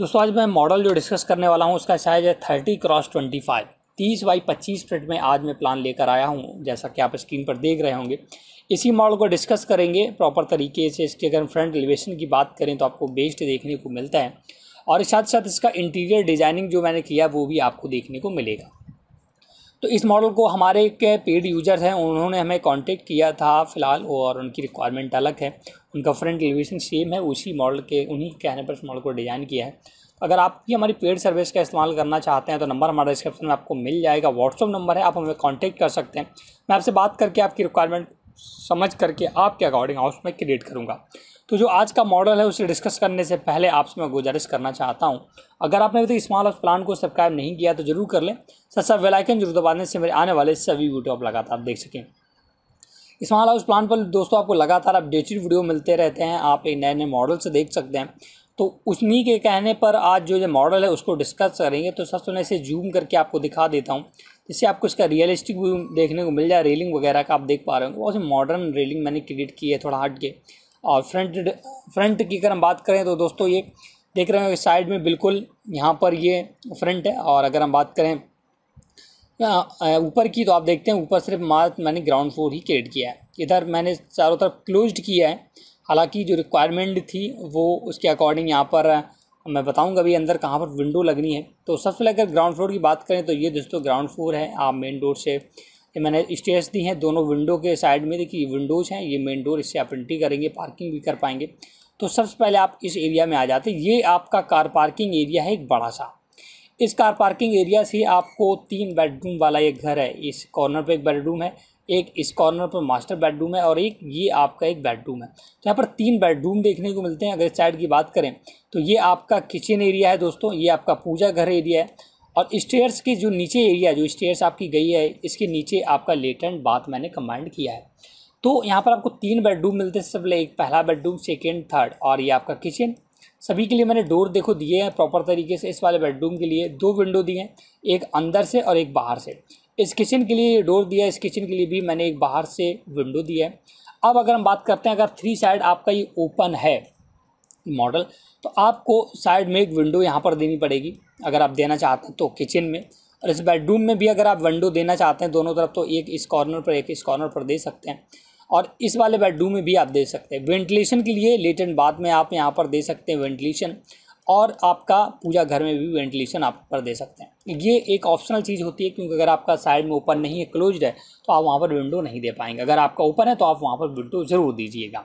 दोस्तों आज मैं मॉडल जो डिस्कस करने वाला हूँ उसका साइज है थर्टी क्रॉस ट्वेंटी फाइव तीस बाई पच्चीस फिट में आज मैं प्लान लेकर आया हूँ जैसा कि आप स्क्रीन पर देख रहे होंगे इसी मॉडल को डिस्कस करेंगे प्रॉपर तरीके से इसके अगर फ्रंट एलिवेशन की बात करें तो आपको बेस्ट देखने को मिलता है और साथ साथ इसका इंटीरियर डिज़ाइनिंग जो मैंने किया वो भी आपको देखने को मिलेगा तो इस मॉडल को हमारे एक पेड यूजर हैं उन्होंने हमें कांटेक्ट किया था फ़िलहाल और उनकी रिक्वायरमेंट अलग है उनका फ्रंट एलिवेशन सेम है उसी मॉडल के उन्हीं के कहने पर इस मॉडल को डिज़ाइन किया है अगर आप भी हमारी पेड सर्विस का इस्तेमाल करना चाहते हैं तो नंबर हमारा डिस्क्रिप्शन में आपको मिल जाएगा व्हाट्सअप नंबर है आप हमें कॉन्टैक्ट कर सकते हैं मैं आपसे बात करके आपकी रिक्वायरमेंट समझ करके आपके अकॉर्डिंग हाउस में क्रिएट करूँगा तो जो आज का मॉडल है उसे डिस्कस करने से पहले आपसे मैं गुजारिश करना चाहता हूँ अगर आपने अभी तक स्मॉल हाउस प्लान को सब्सक्राइब नहीं किया तो जरूर कर लें सर सब वेलाइकन जरूर दबाने से मेरे आने वाले सभी वीडियो आप लगातार देख सकें स्मॉल हाउस प्लान पर दोस्तों आपको लगातार अपडेटेड वीडियो मिलते रहते हैं आप एक नए नए मॉडल से देख सकते हैं तो उन्हीं के कहने पर आज जो जो मॉडल है उसको डिस्कस करेंगे तो सबसे मैं इसे जूम करके आपको दिखा देता हूँ जिससे आपको इसका रियलिस्टिक व्यू देखने को मिल जाए रेलिंग वगैरह का आप देख पा रहे हो बहुत मॉडर्न रेलिंग मैंने क्रिएट की है थोड़ा हट के और फ्रंट फ्रंट की अगर हम बात करें तो दोस्तों ये देख रहे हो साइड में बिल्कुल यहाँ पर ये फ्रंट है और अगर हम बात करें ऊपर की तो आप देखते हैं ऊपर सिर्फ मात्र मैंने ग्राउंड फ्लोर ही क्रिएट किया है इधर मैंने चारों तरफ क्लोज्ड किया है हालांकि जो रिक्वायरमेंट थी वो उसके अकॉर्डिंग यहाँ पर मैं बताऊँगा अभी अंदर कहाँ पर विंडो लगनी है तो सबसे पहले अगर ग्राउंड फ्लोर की बात करें तो ये दोस्तों ग्राउंड फ्लोर है आप मेन डोर से ये मैंने स्टेयर्स दी हैं दोनों विंडो के साइड में देखिए विंडोज़ हैं ये मेन डोर इससे आप एंट्री करेंगे पार्किंग भी कर पाएंगे तो सबसे पहले आप इस एरिया में आ जाते हैं ये आपका कार पार्किंग एरिया है एक बड़ा सा इस कार पार्किंग एरिया से आपको तीन बेडरूम वाला एक घर है इस कॉर्नर पर एक बेडरूम है एक इस कॉर्नर पर मास्टर बेडरूम है और एक ये आपका एक बेडरूम है तो यहाँ पर तीन बेडरूम देखने को मिलते हैं अगर इस साइड की बात करें तो ये आपका किचन एरिया है दोस्तों ये आपका पूजा घर एरिया है और स्टेयर्स की जो नीचे एरिया जो स्टेयर्स आपकी गई है इसके नीचे आपका लेटेंट बाथ मैंने कमांड किया है तो यहाँ पर आपको तीन बेडरूम मिलते हैं सबसे एक पहला बेडरूम सेकेंड थर्ड और ये आपका किचन सभी के लिए मैंने डोर देखो दिए हैं प्रॉपर तरीके से इस वाले बेडरूम के लिए दो विंडो दिए हैं एक अंदर से और एक बाहर से इस किचन के लिए डोर दिया इस किचन के लिए भी मैंने एक बाहर से विंडो दिया है अब अगर हम बात करते हैं अगर थ्री साइड आपका ये ओपन है मॉडल तो आपको साइड में एक विंडो यहाँ पर देनी पड़ेगी अगर आप देना चाहते हैं तो किचन में और इस बेडरूम में भी अगर आप विंडो देना चाहते हैं दोनों तरफ तो एक इस कॉर्नर पर एक इस कॉर्नर पर दे सकते हैं और इस वाले बेडरूम में भी आप दे सकते हैं वेंटिलेशन के लिए लेट एंड बाद में आप यहाँ पर दे सकते हैं वेंटिलेशन और आपका पूजा घर में भी वेंटिलेशन आप पर दे सकते हैं ये एक ऑप्शनल चीज़ होती है क्योंकि अगर आपका साइड में ओपन नहीं है क्लोज्ड है तो आप वहाँ पर विंडो नहीं दे पाएंगे अगर आपका ओपन है तो आप वहाँ पर विंडो ज़रूर दीजिएगा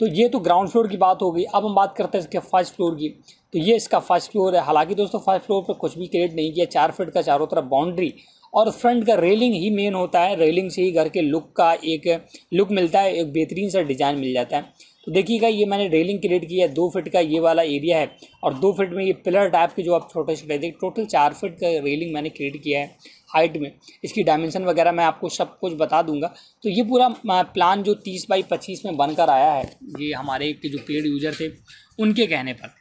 तो ये तो ग्राउंड फ्लोर की बात हो गई अब हम बात करते हैं इसके फर्स्ट फ्लोर की तो ये इसका फर्स्ट फ्लोर है हालांकि दोस्तों फर्स्ट फ्लोर पर कुछ भी क्रिएट नहीं किया चार फीट का चारों तरफ बाउंड्री और फ्रंट का रेलिंग ही मेन होता है रेलिंग से ही घर के लुक का एक लुक मिलता है एक बेहतरीन सा डिज़ाइन मिल जाता है तो देखिएगा ये मैंने रेलिंग क्रिएट किया है दो फिट का ये वाला एरिया है और दो फिट में ये पिलर टाइप के जो आप छोटे छोटे देखिए टोटल चार फिट का रेलिंग मैंने क्रिएट किया है हाइट में इसकी डायमेंशन वगैरह मैं आपको सब कुछ बता दूंगा तो ये पूरा प्लान जो तीस बाई पच्चीस में बनकर आया है ये हमारे एक जो पेड यूज़र थे उनके कहने पर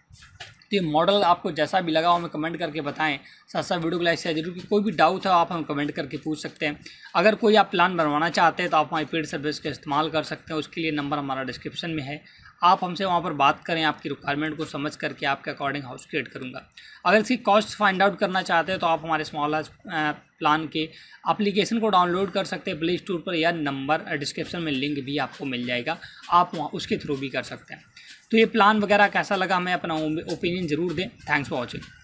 ये मॉडल आपको जैसा भी लगा हो हमें कमेंट करके बताएं साथ साथ वीडियो को लाइक शेयर जरूर कोई भी डाउट है आप हम कमेंट करके पूछ सकते हैं अगर कोई आप प्लान बनवाना चाहते हैं तो आप हमारी पेड सर्विस का इस्तेमाल कर सकते हैं उसके लिए नंबर हमारा डिस्क्रिप्शन में है आप हमसे वहाँ पर बात करें आपकी रिक्वायरमेंट को समझ करके आपके अकॉर्डिंग हाउस क्रिएट करूँगा अगर इसकी कॉस्ट फाइंड आउट करना चाहते हैं तो आप हमारे स्मॉल हाउस प्लान के अप्लीकेशन को डाउनलोड कर सकते हैं प्ले स्टोर पर या नंबर डिस्क्रिप्शन में लिंक भी आपको मिल जाएगा आप वहाँ उसके थ्रू भी कर सकते हैं तो ये प्लान वगैरह कैसा लगा हमें अपना ओपिनियन ज़रूर दें थैंक्स फॉर वॉचिंग